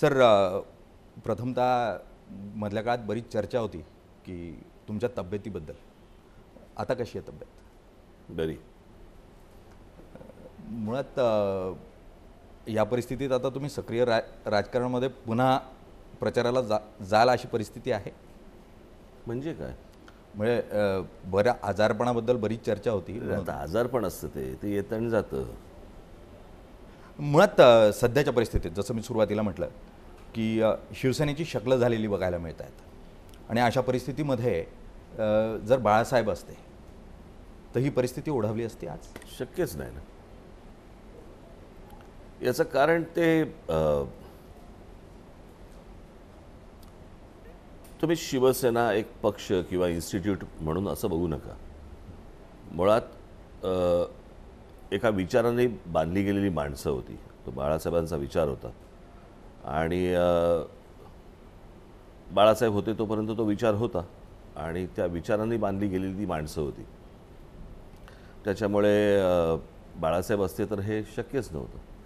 sir प्रथमतः मधल्या काळात बरीच चर्चा होती की तुमच्या तब्येतीबद्दल आता कशी आहे तब्येत बरी मुळात या परिस्थितीत आता तुम्ही सक्रिय रा राजकारणामध्ये पुन्हा प्रचाराला जा जाल अशी परिस्थिती आहे म्हणजे काय म्हणजे बऱ्या आजारपणाबद्दल बरीच चर्चा होती आता आजारपण असतं ते ते येतं आणि जातं मुळात सध्याच्या परिस्थितीत जसं मी सुरुवातीला म्हटलं की शिवसेनेची शक्ल झालेली बघायला मिळत आहेत आणि अशा परिस्थितीमध्ये जर बाळासाहेब असते तर ही परिस्थिती ओढावली असती आज शक्यच नाही ना याचं कारण ते तुम्ही शिवसेना एक पक्ष किंवा इन्स्टिट्यूट म्हणून असं बघू नका मुळात एका विचाराने बांधली गेलेली माणसं होती तो बाळासाहेबांचा विचार होता आणि बाळासाहेब होते तोपर्यंत तो विचार होता आणि त्या विचाराने बांधली गेलेली ती माणसं होती त्याच्यामुळे बाळासाहेब असते तर हे शक्यच नव्हतं